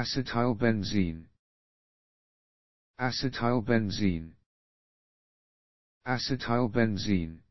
acetylbenzene acetylbenzene acetylbenzene